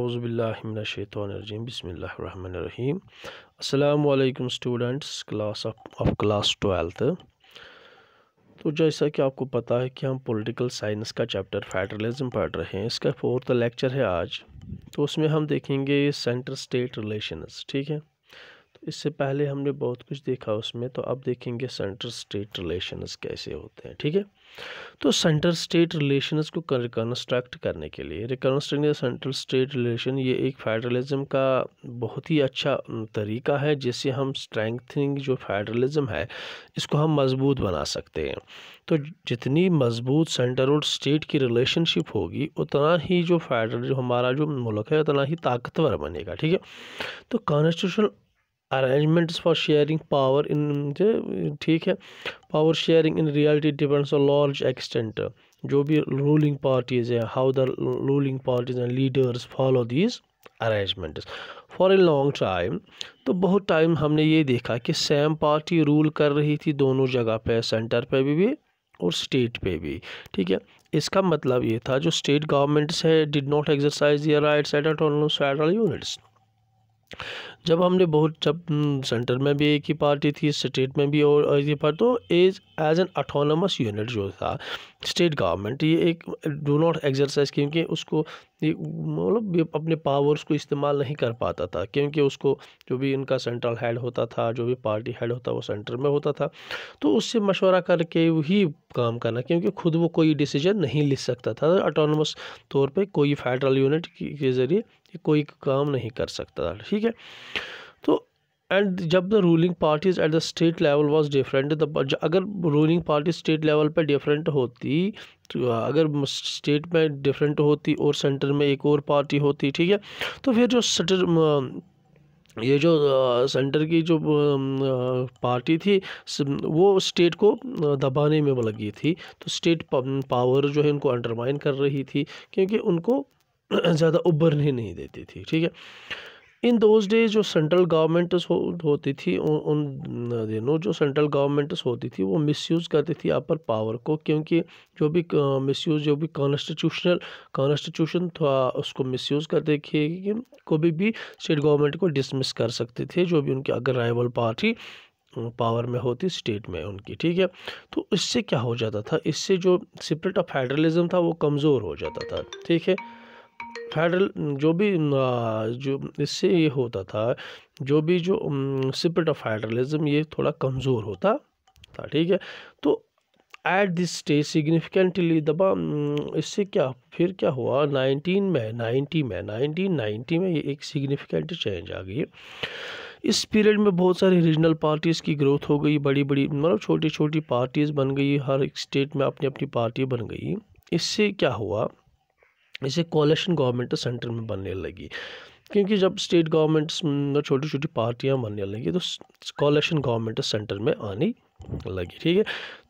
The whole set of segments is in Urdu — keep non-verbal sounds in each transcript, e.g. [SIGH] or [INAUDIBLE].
اعوذ باللہ من الشیطان الرجیم بسم اللہ الرحمن الرحیم السلام علیکم students class of class twelfth تو جیسا کہ آپ کو پتا ہے کہ ہم پولیٹیکل سائنس کا چیپٹر فیڈرلزم پڑھ رہے ہیں اس کا فورتھ لیکچر ہے آج تو اس میں ہم دیکھیں گے سینٹر سٹیٹ ریلیشنز ٹھیک ہے اس سے پہلے ہم نے بہت کچھ دیکھا اس میں تو اب دیکھیں گے سینٹر سٹیٹ ریلیشنز کیسے ہوتے ہیں ٹھیک ہے تو سینٹر سٹیٹ ریلیشنز کو ریکنسٹرکٹ کرنے کے لیے ریکنسٹرکٹ سینٹرل سٹیٹ ریلیشن یہ ایک فیڈرلزم کا بہت ہی اچھا طریقہ ہے جس سے ہم سٹرینگتھنگ جو فیڈرلزم ہے اس کو ہم مضبوط بنا سکتے ہیں تو جتنی مضبوط سینٹر اور سٹیٹ کی ریلیشن شپ ہوگی اتنا ہی جو فیڈرل جو ہمارا جو ملک ہے اتنا ہی طاقتور بنے گا ٹھیک ہے تو constitutional arrangements for sharing power in ٹھیک ہے power sharing in reality depends on large extent جو بھی رولنگ پارٹیز ہیں how the ruling parties and leaders follow these arrangements for a long time تو بہت ٹائم ہم نے یہ دیکھا کہ سیم پارٹی رول کر رہی تھی دونوں جگہ پہ سینٹر پہ بھی اور اسٹیٹ پہ بھی ٹھیک ہے اس کا مطلب یہ تھا جو اسٹیٹ گورنمنٹس ہے did not exercise at right federal units جب ہم نے بہت جب سینٹر میں بھی ایک ہی پارٹی تھی اسٹیٹ میں بھی اور ایک ہی پارٹی تو as as an autonomous unit جو تھا اسٹیٹ گورنمنٹ یہ ایک ڈو ناٹ ایگزرسائز کیونکہ اس کو یہ مطلب اپنے پاورز کو استعمال نہیں کر پاتا تھا کیونکہ اس کو جو بھی ان کا سینٹرل ہیڈ ہوتا تھا جو بھی پارٹی ہیڈ ہوتا وہ سینٹر میں ہوتا تھا تو اس سے مشورہ کر کے وہی کام کرنا کیونکہ خود وہ کوئی ڈیسیجن نہیں لے سکتا تھا اٹانومس طور پہ کوئی فیڈرل یونٹ کے ذریعے کوئی کام نہیں کر سکتا ٹھیک ہے تو اینڈ جب the ruling parties at the state level was different اگر رولنگ پارٹی اسٹیٹ لیول پہ ڈفرینٹ ہوتی اگر اسٹیٹ میں ڈفرینٹ ہوتی اور سینٹر میں ایک اور پارٹی ہوتی ٹھیک ہے تو پھر جو سٹر یہ جو سینٹر کی جو پارٹی تھی وہ اسٹیٹ کو دبانے میں لگی تھی تو اسٹیٹ پاور جو ہے ان کو انڈرمائن کر رہی تھی کیونکہ ان کو [CLEARS THROAT] زیادہ ابھرنے نہیں دیتی تھی ٹھیک ہے ان دوز ڈیز جو سینٹرل گورنمنٹس ہوتی تھی ان دنوں جو سینٹرل گورنمنٹس ہوتی تھی وہ مس یوز کرتی تھی اپر پاور کو کیونکہ جو بھی مس یوز جو بھی کانسٹیٹیوشنل کانسٹیٹیوشن تھا اس کو مس یوز تھے دیکھیے کو بھی اسٹیٹ گورنمنٹ کو ڈسمس کر سکتے تھے جو بھی ان کی اگر رائیول پارٹی پاور میں ہوتی اسٹیٹ میں ان کی ٹھیک ہے تو اس سے کیا ہو جاتا تھا اس سے جو سپرٹ آف فیڈرلزم تھا وہ کمزور ہو جاتا تھا ٹھیک ہے فیڈرل جو بھی جو اس سے یہ ہوتا تھا جو بھی جو سپرٹ آف فیڈرلزم یہ تھوڑا کمزور ہوتا تھا ٹھیک ہے تو ایٹ دس اسٹیج سگنیفیکنٹلی دبا اس سے کیا پھر کیا ہوا نائنٹین میں نائنٹی میں نائنٹین نائنٹی میں یہ ایک سگنیفیکنٹ چینج آ گئی ہے اس پیریڈ میں بہت ساری ریجنل پارٹیز کی گروتھ ہو گئی بڑی بڑی مطلب چھوٹی چھوٹی پارٹیز بن گئی ہر ایک اسٹیٹ میں اپنی اپنی پارٹی بن گئی اس سے کیا ہوا اسے کولیشن گورنمنٹ سنٹر میں بننے لگی کیونکہ جب اسٹیٹ گورنمنٹس چھوٹی چھوٹی پارٹیاں بننے لگی تو کولیشن گورنمنٹ سینٹر میں آنی لگی ٹھیک ہے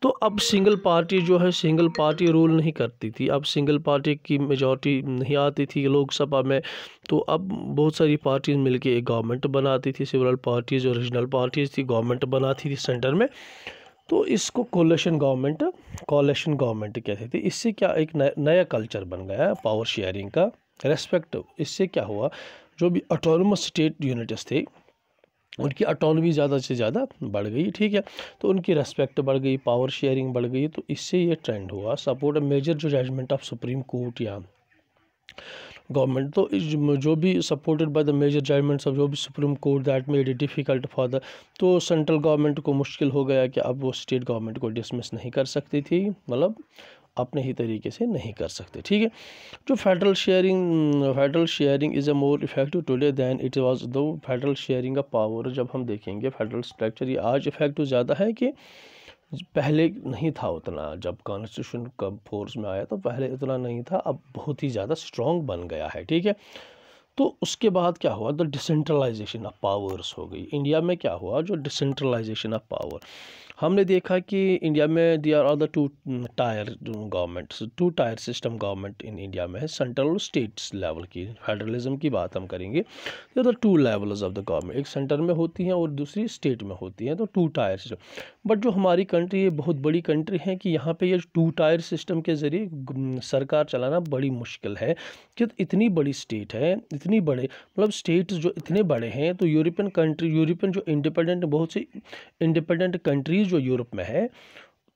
تو اب سنگل پارٹی جو ہے سنگل پارٹی رول نہیں کرتی تھی اب سنگل پارٹی کی میجورٹی نہیں آتی تھی لوک سبھا میں تو اب بہت ساری پارٹیز مل کے ایک گورنمنٹ بناتی تھی سیورل پارٹیز اور ریجنل پارٹیز تھی گورنمنٹ بناتی تھی سینٹر میں تو اس کو کولیشن گورنمنٹ کولیشن گورنمنٹ کہتے تھے اس سے کیا ایک نیا کلچر بن گیا ہے پاور شیئرنگ کا ریسپیکٹ اس سے کیا ہوا جو بھی اٹونومس اسٹیٹ یونٹس تھے ان کی اٹانومی زیادہ سے زیادہ بڑھ گئی ٹھیک ہے تو ان کی ریسپیکٹ بڑھ گئی پاور شیئرنگ بڑھ گئی تو اس سے یہ ٹرینڈ ہوا سپورٹ اے میجر جو ججمنٹ آف سپریم کورٹ یا گورنمنٹ تو جو بھی supported by the major judgements of جو بھی supreme court that made it a difficult for the تو سینٹرل گورنمنٹ کو مشکل ہو گیا کہ اب وہ اسٹیٹ گورنمنٹ کو ڈسمس نہیں کر سکتی تھی مطلب اپنے ہی طریقے سے نہیں کر سکتے ٹھیک ہے جو federal sharing federal sharing is a more effective today than it was دو فیڈرل شیئرنگ کا پاور جب ہم دیکھیں گے فیڈرل اسٹرکچر یہ آج افیکٹو زیادہ ہے کہ پہلے نہیں تھا اتنا جب کانسٹیٹیوشن کا فورس میں آیا تو پہلے اتنا نہیں تھا اب بہت ہی زیادہ اسٹرانگ بن گیا ہے ٹھیک ہے تو اس کے بعد کیا ہوا تو ڈسینٹرلائزیشن آف پاورز ہو گئی انڈیا میں کیا ہوا جو ڈسینٹرلائزیشن آف پاور ہم نے دیکھا کہ انڈیا میں they are are the two tier government two tier system government in India میں ہے سینٹرل اور اسٹیٹس لیول کی فیڈرلزم کی بات ہم کریں گے تو the two levels of the government ایک سینٹر میں ہوتی ہیں اور دوسری اسٹیٹ میں ہوتی ہیں تو ٹو ٹائر سسٹم بٹ جو ہماری کنٹری یہ بہت بڑی کنٹری ہیں کہ یہاں پہ یہ ٹو ٹائر سسٹم کے ذریعے سرکار چلانا بڑی مشکل ہے کہ اتنی بڑی اسٹیٹ ہے اتنی بڑے مطلب اسٹیٹس جو اتنے بڑے ہیں تو یورپین کنٹری یورپین جو انڈیپینڈنٹ بہت سی انڈیپینڈنٹ کنٹریز جو یورپ میں ہے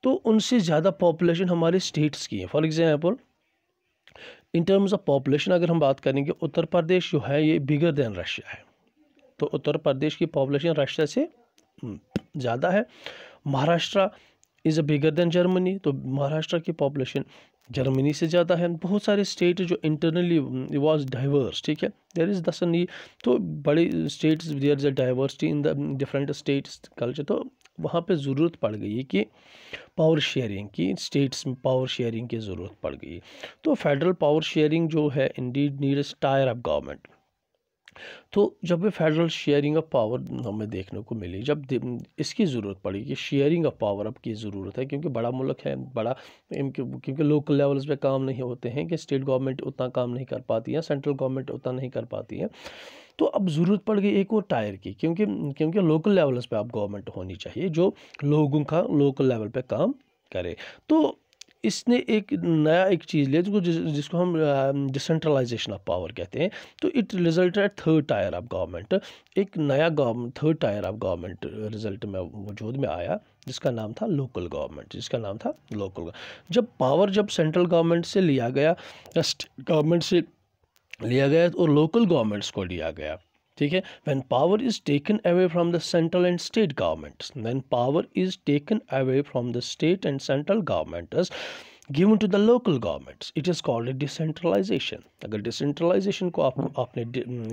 تو ان سے زیادہ پاپولیشن ہمارے سٹیٹس کی for example in terms of population Pradesh جو ہے یہ بگر دین رشیا ہے تو اتر پردیش کی پاپولیشن رشیا سے زیادہ ہے مہاراشٹرا از اے بگر دین جرمنی تو مہاراشٹرا کی پاپولیشن جرمنی سے زیادہ ہے بہت سارے اسٹیٹ جو انٹرنلی واز ڈائیورس ٹھیک ہے تو کلچر تو وہاں پہ ضرورت پڑ گئی ہے کہ پاور شیئرنگ کی اسٹیٹس میں پاور شیئرنگ کی ضرورت پڑ گئی ہے تو فیڈرل پاور شیئرنگ جو ہے indeed need needs tier up government تو جب بھی فیڈرل شیئرنگ آف پاور ہمیں دیکھنے کو ملی جب اس کی ضرورت پڑی کہ شیئرنگ آف پاور اب کی ضرورت ہے کیونکہ بڑا ملک ہے بڑا کیونکہ لوکل لیولز پہ کام نہیں ہوتے ہیں کہ اسٹیٹ گورنمنٹ اتنا کام نہیں کر پاتی ہے سینٹرل گورنمنٹ اتنا نہیں کر پاتی ہے تو اب ضرورت پڑ گئی ایک اور ٹائر کی کیونکہ کیونکہ لوکل لیولز پہ اب گورنمنٹ ہونی چاہیے جو لوگوں کا لوکل لیول پہ کام کرے تو اس نے ایک نیا ایک چیز لیا جس کو جس کو ہم ڈسینٹرلائزیشن آف پاور کہتے ہیں تو it result at third tier of government ایک نیا government third tier of government result میں وجود میں آیا جس کا نام تھا لوکل گورنمنٹ جس کا نام تھا لوکل گورنمنٹ جب پاور جب سینٹرل گورنمنٹ سے لیا گیا گورنمنٹ سے لیا گیا اور لوکل گورنمنٹس کو لیا گیا ٹھیک ہے when power is taken away from the central and state governments when power is taken away from the state and central governments given to the local governments it is called decentralisation اگر ڈیسینٹرلائزیشن کو آپ آپ نے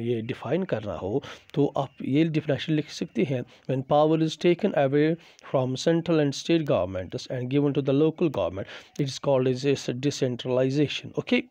یہ ڈیفائن کرنا ہو تو آپ یہ ڈیفینیشن لکھ سکتے ہیں when power is taken away from central and state governments and given to the local government it is called is decentralisation okay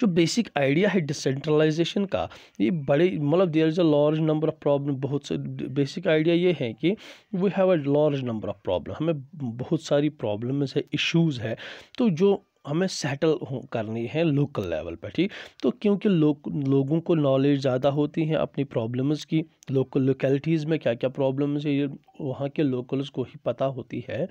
جو بیسک آئیڈیا ہے ڈسینٹرلائزیشن کا یہ بڑے مطلب there is a large number of problem بہت سے بیسک آئیڈیا یہ ہے کہ we have a large number of problem ہمیں بہت ساری پرابلمز ہے ایشوز ہے تو جو ہمیں سیٹل کرنی ہے لوکل لیول پہ ٹھیک تو کیونکہ لوگ لوگوں کو نالج زیادہ ہوتی ہیں اپنی پرابلمز کی لوکل لوکیلٹیز میں کیا کیا پرابلمز ہے یہ وہاں کے لوکلز کو ہی پتہ ہوتی ہے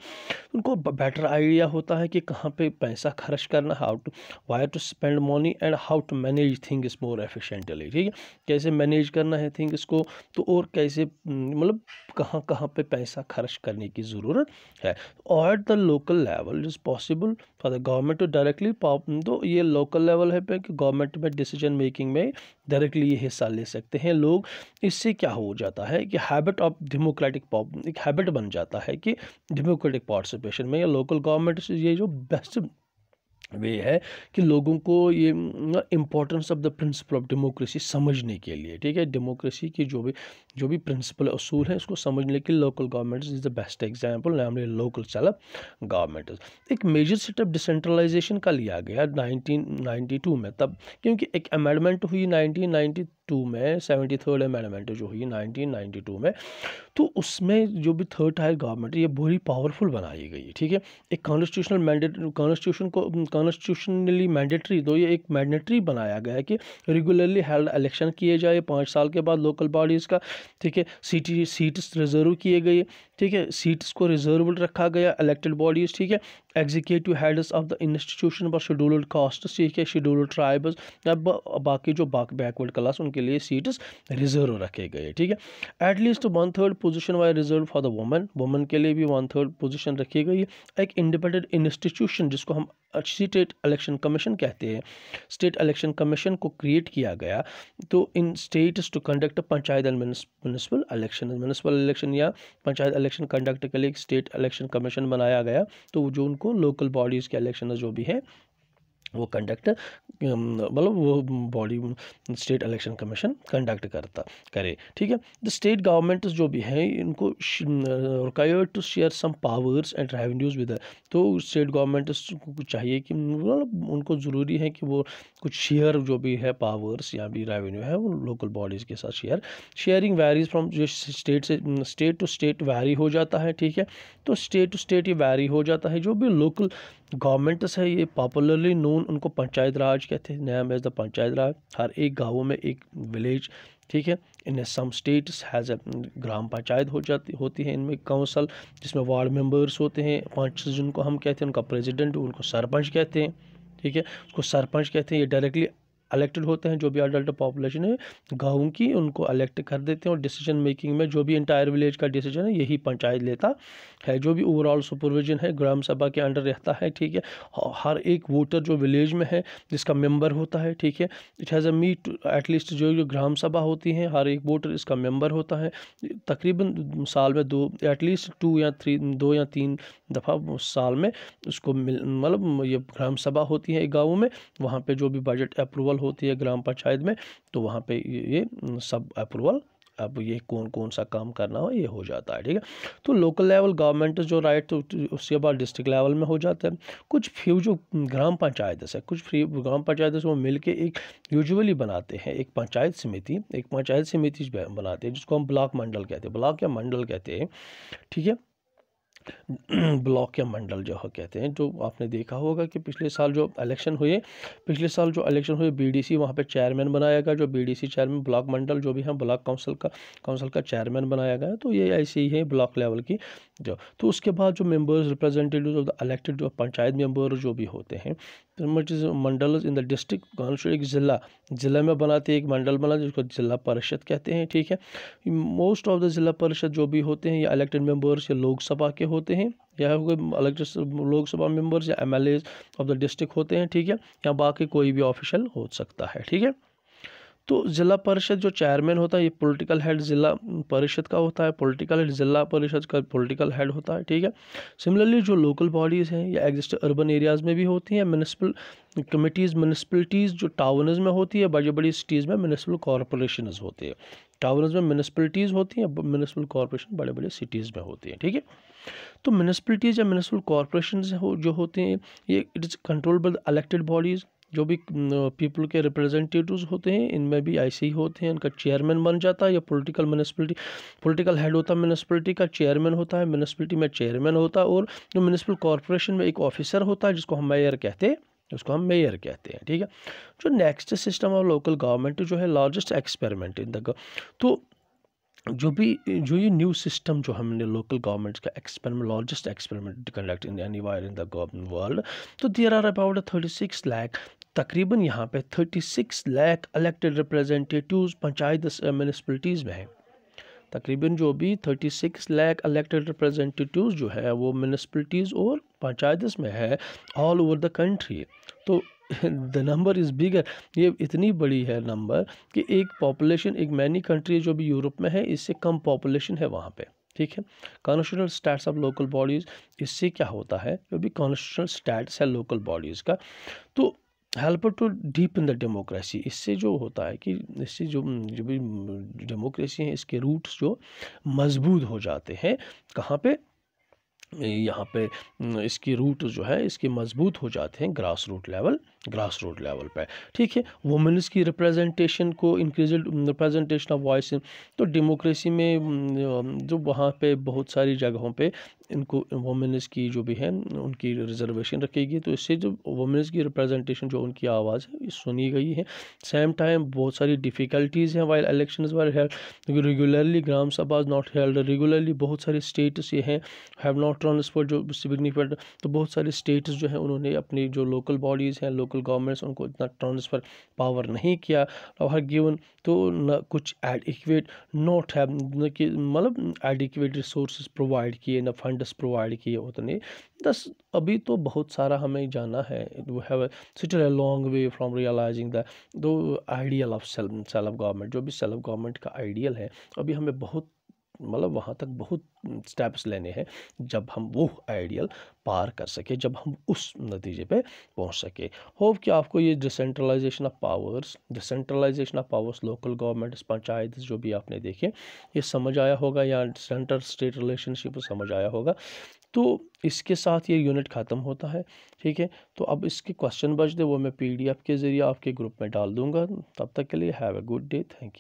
ان کو بیٹر آئیڈیا ہوتا ہے کہ کہاں پہ پیسہ خرچ کرنا how to where to spend money and how to manage things more efficiently ٹھیک ہے کیسے مینیج کرنا ہے تھنگس کو تو اور کیسے مطلب کہاں کہاں پہ پیسہ خرچ کرنے کی ضرورت ہے at the local level is possible for the government to directly تو یہ لوکل لیول پہ کہ گورنمنٹ میں ڈیسیجن میکنگ میں ڈائریکٹلی یہ حصہ لے سکتے ہیں لوگ اس سے کیا ہو جاتا ہے کہ ہیبٹ آف ڈیموکریٹک ہیبٹ بن جاتا ہے کہ ڈیموکریٹک پارٹیسپیشن میں یا لوکل سے یہ جو بیسٹ وے ہے کہ لوگوں کو یہ importance of the principle of democracy سمجھنے کے لیے ٹھیک ہے ڈیموکریسی کی جو بھی جو بھی پرنسپل اصول ہے اس کو سمجھنے کی local governments is the best example نام لے لوکل سیلف گورنمنٹز ایک میجر اپ ڈسینٹرلائزیشن کا لیا گیا نائنٹین نائنٹی ٹو میں تب کیونکہ ایک امینڈمنٹ ہوئی نائنٹین نائنٹی ٹو میں سیونٹی تھرڈ جو ہوئی نائنٹین نائنٹی ٹو میں تو اس میں جو بھی تھرڈ ٹائر گورنمنٹ یہ بہت پاورفل بنائی گئی ٹھیک ہے ایک کانسٹیٹیوشنل کانسٹیٹیوشن کو کانسٹیوشنلی مینڈیٹری تو یہ ایک مینڈیٹری بنایا گیا ہے کہ ریگولرلی ہیلڈ الیکشن کیے جائے پانچ سال کے بعد لوکل باڈیز کا ٹھیک ہے سیٹی سیٹس ریزرو کیے گئے ٹھیک ہے سیٹس کو ریزروڈ رکھا گیا الیکٹڈ باڈیز ٹھیک ہے executive heads of the institution پر شیڈولڈ کاسٹس ٹھیک ہے شیڈولڈ ٹرائبز یا باقی جو بیکورڈ کلاس ان کے لیے سیٹس ریزرو رکھے گئے ٹھیک ہے at least one third position were reserve for the woman woman کے لیے بھی ون تھرڈ پوزیشن رکھی گئی ہے ایک انڈیپینڈنٹ انسٹیٹیوشن جس کو ہم اسٹیٹ الیکشن کمیشن کہتے ہیں اسٹیٹ الیکشن کمیشن کو کریٹ کیا گیا تو in states to conduct panchayat and municipal municipal election municipal election یا پنچایت الیکشن کنڈکٹ کے لیے اسٹیٹ الیکشن کمیشن بنایا گیا تو جو ان کو لوکل باڈیز کے الیکشن جو بھی ہیں وہ کنڈکٹ مطلب وہ body state election commission conduct کرتا کرے ٹھیک ہے دا اسٹیٹ گورنمنٹس جو بھی ہیں ان کو require to share some powers and revenues with تو اسٹیٹ کو چاہیے کہ مطلب ان کو ضروری ہے کہ وہ کچھ شیئر جو بھی ہے پاورس یا بھی ریونیو ہے وہ لوکل باڈیز کے ساتھ شیئر شیئرنگ ویریز فرام جو اسٹیٹ سے اسٹیٹ ٹو اسٹیٹ ویری ہو جاتا ہے ٹھیک ہے تو اسٹیٹ ٹو اسٹیٹ یہ ویری ہو جاتا ہے جو بھی لوکل گورنمنٹس ہے یہ پاپولرلی نون ان کو پنچایت راج کہتے ہیں نیم ایز دا پنچایت راج ہر ایک گاؤں میں ایک ولیج ٹھیک ہے in some states has a gram panchayat ہو جاتی ہوتی ہے ان میں کونسل جس میں وارڈ ممبرس ہوتے ہیں پنچ جن کو ہم کہتے ہیں ان کا پریزیڈنٹ ان کو سرپنچ کہتے ہیں ٹھیک ہے اس کو سرپنچ کہتے ہیں یہ ڈائریکٹلی الیکٹڈ ہوتے ہیں جو بھی اڈلٹ پاپولیشن ہے گاؤں کی ان کو الیکٹ کر دیتے ہیں اور ڈیسیجن میکنگ میں جو بھی انٹائر ولیج کا ڈیسیجن ہے یہی پنچایت لیتا ہے جو بھی اوور آل سپرویژن ہے گرام سبھا کے انڈر رہتا ہے ٹھیک ہے ہر ایک ووٹر جو ولیج میں ہے جس کا ممبر ہوتا ہے ٹھیک ہے it has a meet at least جو جو گرام سبھا ہوتی ہیں ہر ایک ووٹر اس کا ممبر ہوتا ہے تقریباً سال میں دو ایٹ لیسٹ ٹو یا تھری دو یا تین دفعہ سال میں اس کو مل مطلب یہ گرام سبھا ہوتی ہے ایک گاؤں میں وہاں پہ جو بھی بجٹ اپروول ہوتی ہے گرام پنچایت میں تو وہاں پہ یہ سب اپروول اب یہ کون کون سا کام کرنا ہو یہ ہو جاتا ہے ٹھیک ہے تو لوکل لیول گورنمنٹ جو رائٹ اس کے بعد ڈسٹرکٹ لیول میں ہو جاتا ہے کچھ فیو جو گرام پنچایت ہے کچھ فیو گرام پنچایت وہ مل کے ایک یوزولی بناتے ہیں ایک پنچایت سمیتی ایک پنچایت سمیتی بناتے ہیں جس کو ہم بلاک منڈل کہتے ہیں بلاک یا منڈل کہتے ہیں ٹھیک ہے بلاک یا منڈل جو کہتے ہیں جو آپ نے دیکھا ہوگا کہ پچھلے سال جو الیکشن ہوئے پچھلے سال جو الیکشن ہوئے بی ڈی سی وہاں پہ چیئرمین بنایا گیا جو B D C chairman block mandal جو بھی ہیں بلاک کاؤنسل کا کاؤنسل کا چیئرمین بنایا گیا ہے تو یہ ایسے ہی ہیں بلاک لیول کی جو تو اس کے بعد جو members representatives of the elected جو پنچایت ممبر جو بھی ہوتے ہیں منڈلز ان دا ڈسٹرکٹ ایک ضلع ضلع میں بناتے ہیں ایک منڈل بناتے جس کو ضلع پریشد کہتے ہیں ٹھیک ہے موسٹ آف دا ضلع پریشد جو بھی ہوتے ہیں یا الیکٹڈ ممبرس یا لوک سبھا کے ہوتے ہیں یا کوئی الیکٹڈ لوک سبھا ممبرس یا M L As of the district ہوتے ہیں ٹھیک ہے یا باقی کوئی بھی آفیشل ہو سکتا ہے ٹھیک ہے تو ضلع پریشد جو چیئرمین ہوتا ہے یہ پولیٹیکل ہیڈ ضلع پریشد کا ہوتا ہے پولیٹیکل ہیڈ ضلع پریشد کا پولیٹیکل ہیڈ ہوتا ہے ٹھیک ہے سملرلی جو لوکل باڈیز ہیں یا ایگزیسٹ اربن ایریاز میں بھی ہوتی ہیں میونسپل کمیٹیز میونسپلٹیز جو ٹاؤنز میں ہوتی ہے بڑی بڑی سٹیز میں میونسپل کارپوریشنز ہوتی ہیں ٹاؤنز میں میونسپلٹیز ہوتی ہیں میونسپل کارپوریشن بڑے بڑے سٹیز میں ہوتی ہیں ٹھیک ہے تو میونسپلٹیز یا میونسپل کارپوریشنز جو ہوتے ہیں یہ it is control by elected bodies جو بھی پیپل کے ریپرزنٹیوز ہوتے ہیں ان میں بھی آئی سی ہوتے ہیں ان کا چیئرمین بن جاتا ہے یا پولیٹیکل میونسپلٹی پولیٹیکل ہیڈ ہوتا ہے میونسپلٹی کا چیئرمین ہوتا ہے میونسپلٹی میں چیئرمین ہوتا ہے اور جو میونسپل کارپوریشن میں ایک آفیسر ہوتا ہے جس کو ہم میئر کہتے ہیں اس کو ہم میئر کہتے ہیں ٹھیک ہے جو next system of local government جو ہے لارجسٹ ایکسپیریمنٹ ان دا تو جو بھی جو یہ نیو سسٹم جو ہم نے لوکل گورنمنٹ کا experiment largest experiment conduct in the world تو there are about thirty six lakh تقریباً یہاں پہ 36 لیک lakh elected representatives panchayat municipalities میں ہیں تقریباً جو بھی 36 لیک لاکھ الیکٹڈ ریپریزنٹیٹیوز جو ہے وہ میونسپلٹیز اور پنچایتس میں ہے آل اوور دا کنٹری تو دا نمبر از بگر یہ اتنی بڑی ہے نمبر کہ ایک پاپولیشن ایک مینی کنٹری جو بھی یورپ میں ہے اس سے کم پاپولیشن ہے وہاں پہ ٹھیک ہے constitution status of local bodies اس سے کیا ہوتا ہے جو بھی کانسٹیٹیوشن اسٹیٹس ہے لوکل باڈیز کا تو help to deepen the democracy اس سے جو ہوتا ہے کہ اس سے جو بھی ڈیموکریسی ہیں اس کے روٹس جو مضبوط ہو جاتے ہیں کہاں پہ یہاں پہ اس کی روٹ جو ہے اس کے مضبوط ہو جاتے ہیں grass root level grass root level پہ ٹھیک ہے وومنس کی ریپریزنٹیشن کو انکریز ریپریزنٹیشن آف وائس تو ڈیموکریسی میں جو وہاں پہ بہت ساری جگہوں پہ ان کو وومنز کی جو بھی ہیں ان کی ریزرویشن رکھی گئی تو اس سے جو وومنز کی ریپریزنٹیشن جو ان کی آواز ہے یہ سنی گئی ہے سیم ٹائم بہت ساری ڈیفیکلٹیز ہیں وائل الیکشنز وائل ہیلڈ کیونکہ ریگولرلی گرام سبھاز ناٹ ہیلڈ ریگولرلی بہت سارے اسٹیٹس یہ ہیں ہیو ناٹ ٹرانسفر جو سگنیفیکنٹ تو بہت سارے اسٹیٹس جو ہیں انہوں نے اپنی جو لوکل باڈیز ہیں لوکل گورنمنٹس ان کو اتنا ٹرانسفر پاور نہیں کیا ہر گیون تو نہ کچھ ایڈیکویٹ ناٹ ہیو نہ کہ مطلب ایڈیکویٹ ریسورسز پرووائڈ کیے نہ فنڈ پروائڈ کیے اتنی دس ابھی تو بہت سارا ہمیں جانا ہے we have a long way from realising the دو آئیڈیل آف سیلف گورنمنٹ جو بھی سیلف گورنمنٹ کا آئیڈیل ہے ابھی ہمیں بہت مطلب وہاں تک بہت سٹیپس لینے ہیں جب ہم وہ آئیڈیل پار کر سکے جب ہم اس نتیجے پہ پہنچ سکے ہوپ کہ آپ کو یہ decentralisation of powers decentralisation of powers local governments panchayat جو بھی آپ نے دیکھے یہ سمجھ آیا ہوگا یا سینٹر اسٹیٹ ریلیشن شپ سمجھ آیا ہوگا تو اس کے ساتھ یہ یونٹ ختم ہوتا ہے ٹھیک ہے تو اب اس کے کوشچن بچ دے وہ میں پی ڈی ایف کے ذریعے آپ کے گروپ میں ڈال دوں گا تب تک کے لیے have a good day thank you